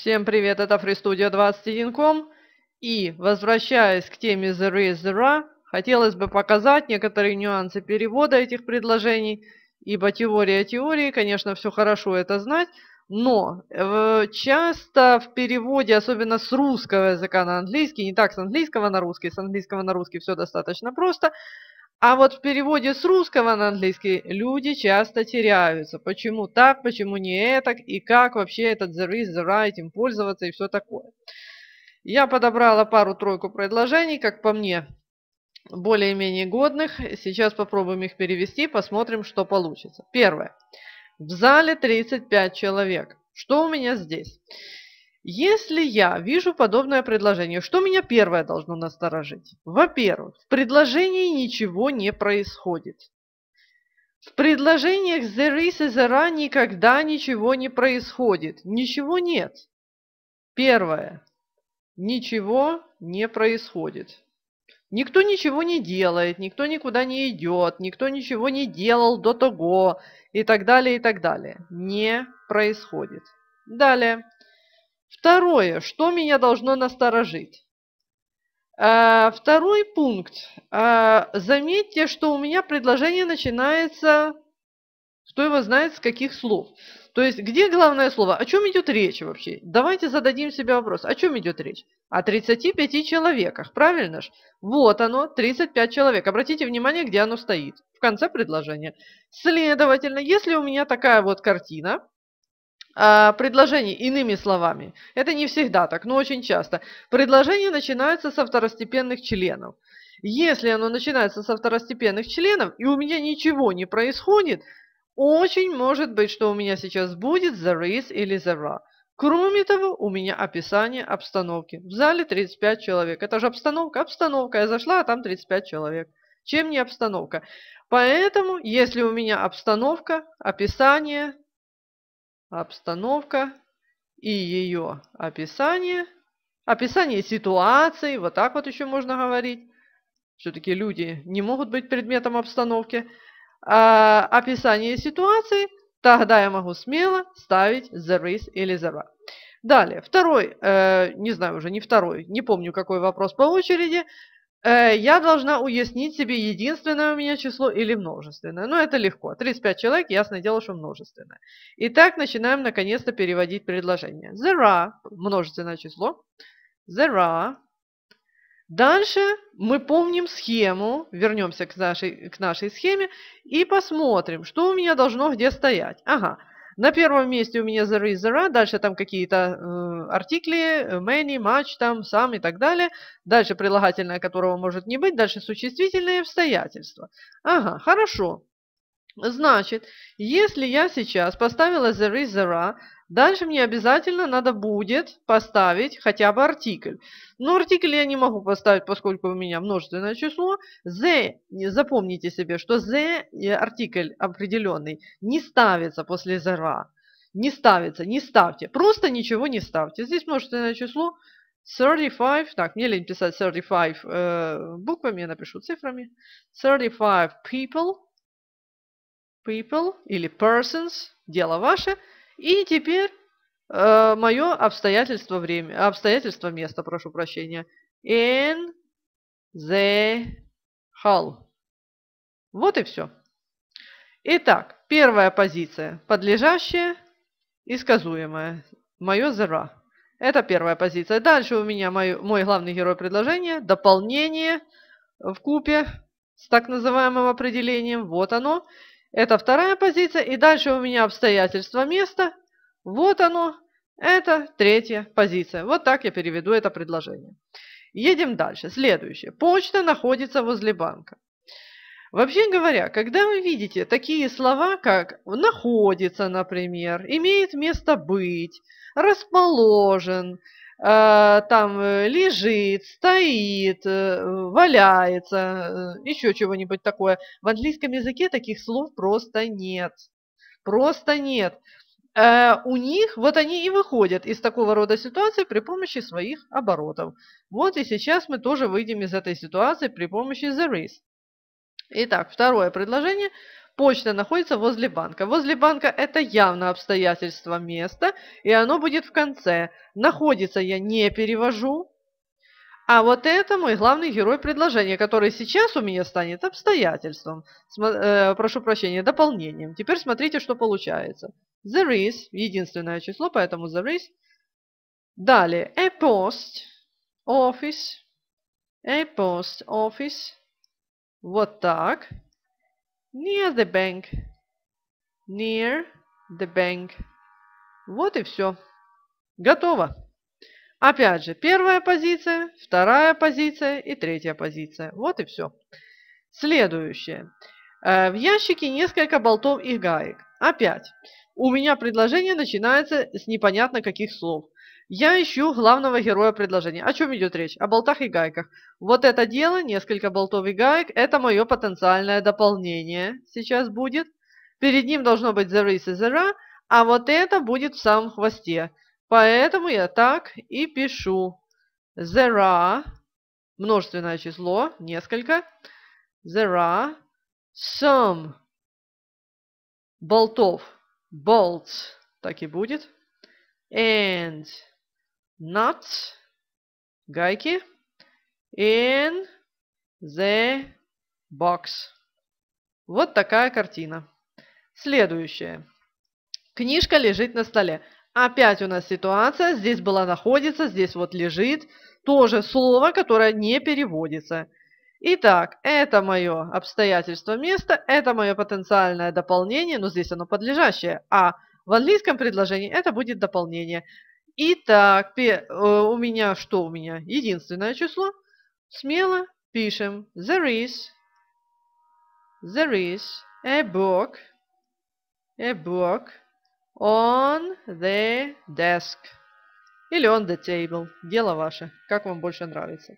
Всем привет, это FreeStudio 21.com. И, возвращаясь к теме The Race Ra, хотелось бы показать некоторые нюансы перевода этих предложений, ибо теория теории, конечно, все хорошо это знать, но э, часто в переводе, особенно с русского языка на английский, не так с английского на русский, с английского на русский все достаточно просто – а вот в переводе с русского на английский люди часто теряются. Почему так, почему не так, и как вообще этот the risk, the right, им пользоваться и все такое. Я подобрала пару-тройку предложений, как по мне, более-менее годных. Сейчас попробуем их перевести, посмотрим, что получится. Первое. В зале 35 человек. Что у меня здесь? Здесь. Если я вижу подобное предложение, что меня первое должно насторожить? Во-первых, в предложении ничего не происходит. В предложениях there is и there никогда ничего не происходит. Ничего нет. Первое. Ничего не происходит. Никто ничего не делает, никто никуда не идет, никто ничего не делал до того и так далее, и так далее. Не происходит. Далее. Второе, что меня должно насторожить? А, второй пункт. А, заметьте, что у меня предложение начинается, кто его знает, с каких слов. То есть, где главное слово? О чем идет речь вообще? Давайте зададим себе вопрос. О чем идет речь? О 35 человеках, правильно же? Вот оно, 35 человек. Обратите внимание, где оно стоит. В конце предложения. Следовательно, если у меня такая вот картина, а, предложений, иными словами. Это не всегда так, но очень часто. Предложение начинается со второстепенных членов. Если оно начинается со второстепенных членов, и у меня ничего не происходит, очень может быть, что у меня сейчас будет there is или there are. Кроме того, у меня описание обстановки. В зале 35 человек. Это же обстановка, обстановка. Я зашла, а там 35 человек. Чем не обстановка? Поэтому, если у меня обстановка, описание, обстановка и ее описание. Описание ситуации, вот так вот еще можно говорить. Все-таки люди не могут быть предметом обстановки. А, описание ситуации, тогда я могу смело ставить the race или the are. Далее, второй, э, не знаю уже, не второй, не помню какой вопрос по очереди. Э, я должна уяснить себе, единственное у меня число или множественное. Но ну, это легко. 35 человек, ясное дело, что множественное. Итак, начинаем наконец-то переводить предложение. There are, множественное число. There are. Дальше мы помним схему, вернемся к нашей, к нашей схеме и посмотрим, что у меня должно где стоять. Ага, на первом месте у меня there is, there Дальше там какие-то э, артикли, э, many, much, там, сам и так далее. Дальше прилагательное, которого может не быть. Дальше существительные обстоятельства. Ага, хорошо. Значит, если я сейчас поставила there is, there are, дальше мне обязательно надо будет поставить хотя бы артикль. Но артикль я не могу поставить, поскольку у меня множественное число. The, запомните себе, что the э, артикль определенный не ставится после there are. Не ставится, не ставьте. Просто ничего не ставьте. Здесь множественное число 35, так, мне лень писать 35 э, буквами, я напишу цифрами. 35 people – people или persons, дело ваше. И теперь э, мое обстоятельство время, обстоятельство места, прошу прощения. In the hall. Вот и все. Итак, первая позиция. Подлежащее и сказуемое. Мое зера. Это первая позиция. Дальше у меня мой, мой главный герой предложения. Дополнение в купе с так называемым определением. Вот оно. Это вторая позиция. И дальше у меня обстоятельство места. Вот оно. Это третья позиция. Вот так я переведу это предложение. Едем дальше. Следующее. Почта находится возле банка. Вообще говоря, когда вы видите такие слова, как «находится», например, «имеет место быть», «расположен», Э, там э, лежит, стоит, э, валяется, еще чего-нибудь такое. В английском языке таких слов просто нет. Просто нет. У них, вот они и выходят из такого рода ситуации при помощи своих оборотов. Вот и сейчас мы тоже выйдем из этой ситуации при помощи the race. Итак, второе предложение. Почта находится возле банка. Возле банка это явно обстоятельство места, и оно будет в конце. Находится я не перевожу. А вот это мой главный герой предложения, который сейчас у меня станет обстоятельством. Смо э, прошу прощения, дополнением. Теперь смотрите, что получается. There is, единственное число, поэтому there is. Далее, a post office, a post office, вот так. Near the bank. Near the bank. Вот и все. Готово. Опять же, первая позиция, вторая позиция и третья позиция. Вот и все. Следующее. Э, в ящике несколько болтов и гаек. Опять. У меня предложение начинается с непонятно каких слов. Я ищу главного героя предложения. О чем идет речь? О болтах и гайках. Вот это дело, несколько болтов и гаек, это мое потенциальное дополнение сейчас будет. Перед ним должно быть the race и the ra, а вот это будет в самом хвосте. Поэтому я так и пишу. The ra, множественное число, несколько. The ra, some болтов, bolts, так и будет. And nuts, гайки, in the box. Вот такая картина. Следующее. Книжка лежит на столе. Опять у нас ситуация. Здесь была находится, здесь вот лежит. Тоже слово, которое не переводится. Итак, это мое обстоятельство места, это мое потенциальное дополнение, но здесь оно подлежащее. А в английском предложении это будет дополнение. Итак, э, у меня что у меня? Единственное число. Смело пишем. There is. There is a book. A book on the desk. Или on the table. Дело ваше. Как вам больше нравится.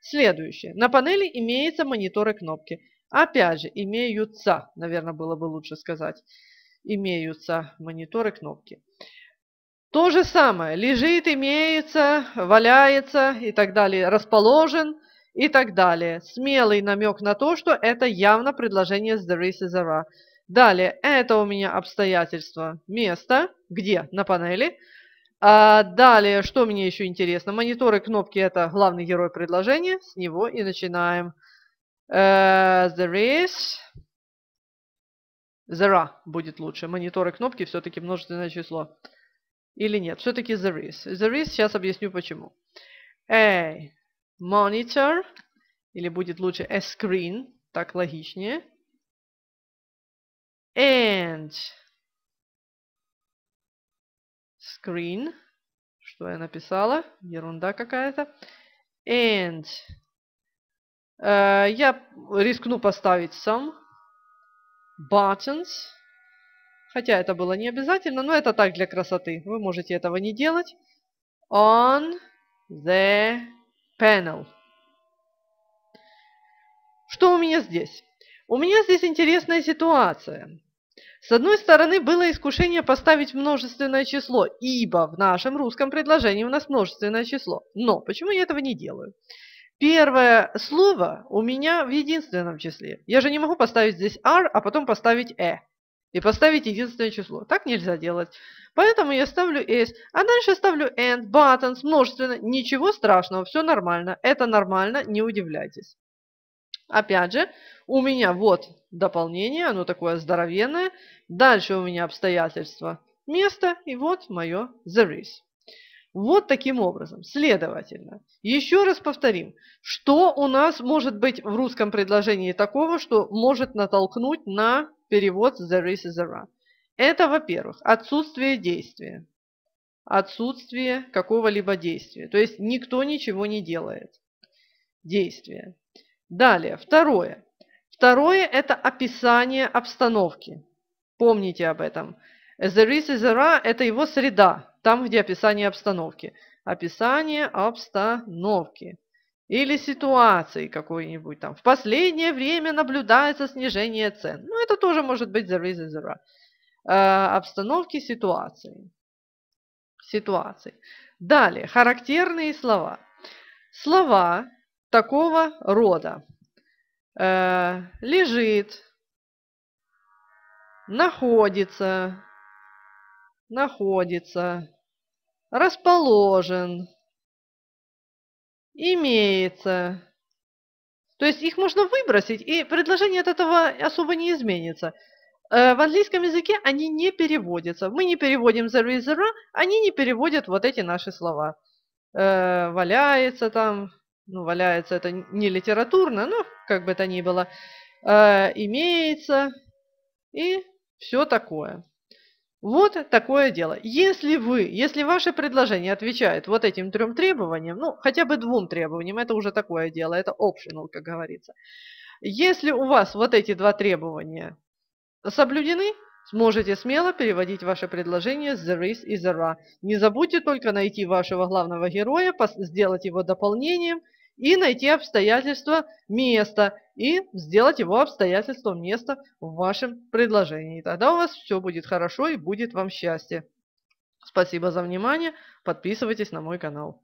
Следующее. На панели имеются мониторы кнопки. Опять же, имеются, наверное, было бы лучше сказать. Имеются мониторы кнопки. То же самое, лежит, имеется, валяется и так далее, расположен и так далее. Смелый намек на то, что это явно предложение с there is и there Далее, это у меня обстоятельство место, где? На панели. А далее, что мне еще интересно? Мониторы, кнопки – это главный герой предложения. С него и начинаем. Uh, э, there is. There будет лучше. Мониторы, кнопки – все-таки множественное число. Или нет? Все-таки there is. There is. Сейчас объясню почему. A monitor. Или будет лучше a screen. Так логичнее. And screen. Что я написала? Ерунда какая-то. And uh, я рискну поставить some buttons. Хотя это было не обязательно, но это так для красоты. Вы можете этого не делать. On the panel. Что у меня здесь? У меня здесь интересная ситуация. С одной стороны, было искушение поставить множественное число, ибо в нашем русском предложении у нас множественное число. Но почему я этого не делаю? Первое слово у меня в единственном числе. Я же не могу поставить здесь r, а потом поставить e и поставить единственное число. Так нельзя делать. Поэтому я ставлю is, а дальше ставлю and, buttons, множественно. Ничего страшного, все нормально. Это нормально, не удивляйтесь. Опять же, у меня вот дополнение, оно такое здоровенное. Дальше у меня обстоятельства места, и вот мое there is. Вот таким образом. Следовательно, еще раз повторим, что у нас может быть в русском предложении такого, что может натолкнуть на перевод there is и there are. Это, во-первых, отсутствие действия. Отсутствие какого-либо действия. То есть никто ничего не делает. Действие. Далее, второе. Второе – это описание обстановки. Помните об этом. Эзерис is the это его среда, там, где описание обстановки. Описание обстановки или ситуации какой-нибудь там. В последнее время наблюдается снижение цен. Ну, это тоже может быть the reason the ra. Э, обстановки ситуации. Ситуации. Далее, характерные слова. Слова такого рода. Э, лежит, находится, находится, расположен, имеется. То есть их можно выбросить, и предложение от этого особо не изменится. Э, в английском языке они не переводятся. Мы не переводим the reservoir, они не переводят вот эти наши слова. Э, валяется там, ну, валяется это не литературно, но как бы то ни было, э, имеется и все такое. Вот такое дело. Если вы, если ваше предложение отвечает вот этим трем требованиям, ну, хотя бы двум требованиям, это уже такое дело, это optional, как говорится. Если у вас вот эти два требования соблюдены, сможете смело переводить ваше предложение с the race и the ra. Не забудьте только найти вашего главного героя, сделать его дополнением – и найти обстоятельство места и сделать его обстоятельством места в вашем предложении. Тогда у вас все будет хорошо и будет вам счастье. Спасибо за внимание. Подписывайтесь на мой канал.